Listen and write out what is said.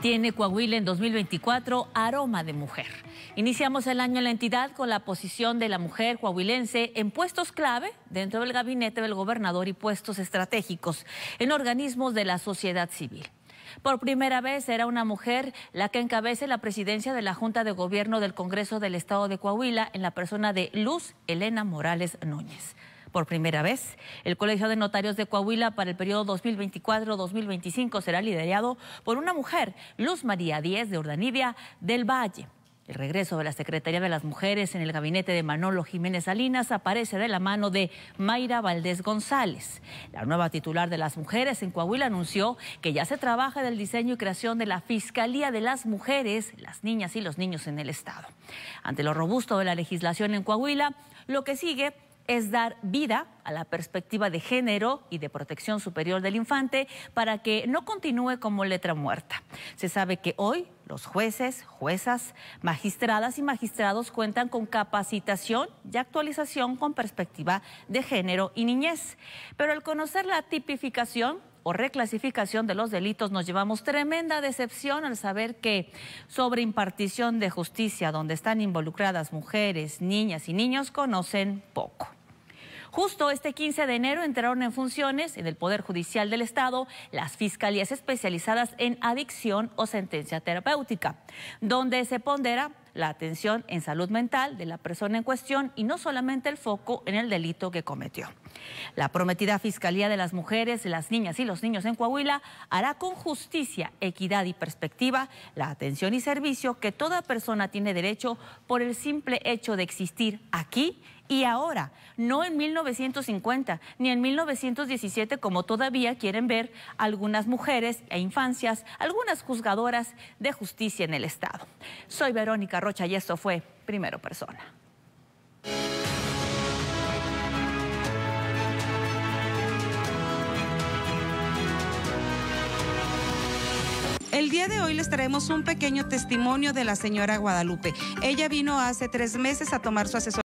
tiene Coahuila en 2024 aroma de mujer. Iniciamos el año en la entidad con la posición de la mujer coahuilense en puestos clave dentro del gabinete del gobernador y puestos estratégicos en organismos de la sociedad civil. Por primera vez era una mujer la que encabece la presidencia de la Junta de Gobierno del Congreso del Estado de Coahuila en la persona de Luz Elena Morales Núñez por primera vez. El Colegio de Notarios de Coahuila para el periodo 2024-2025 será liderado por una mujer, Luz María Díez de Ordanibia del Valle. El regreso de la Secretaría de las Mujeres en el gabinete de Manolo Jiménez Salinas aparece de la mano de Mayra Valdés González. La nueva titular de las mujeres en Coahuila anunció que ya se trabaja del diseño y creación de la Fiscalía de las Mujeres, las niñas y los niños en el Estado. Ante lo robusto de la legislación en Coahuila, lo que sigue es dar vida a la perspectiva de género y de protección superior del infante para que no continúe como letra muerta. Se sabe que hoy los jueces, juezas, magistradas y magistrados cuentan con capacitación y actualización con perspectiva de género y niñez. Pero al conocer la tipificación o reclasificación de los delitos, nos llevamos tremenda decepción al saber que sobre impartición de justicia, donde están involucradas mujeres, niñas y niños, conocen poco. Justo este 15 de enero entraron en funciones en el Poder Judicial del Estado las fiscalías especializadas en adicción o sentencia terapéutica, donde se pondera la atención en salud mental de la persona en cuestión y no solamente el foco en el delito que cometió. La prometida Fiscalía de las Mujeres, las Niñas y los Niños en Coahuila hará con justicia, equidad y perspectiva la atención y servicio que toda persona tiene derecho por el simple hecho de existir aquí y ahora, no en 1950 ni en 1917 como todavía quieren ver algunas mujeres e infancias, algunas juzgadoras de justicia en el Estado. Soy Verónica Rocha y esto fue Primero Persona. El día de hoy les traemos un pequeño testimonio de la señora Guadalupe. Ella vino hace tres meses a tomar su asesoría.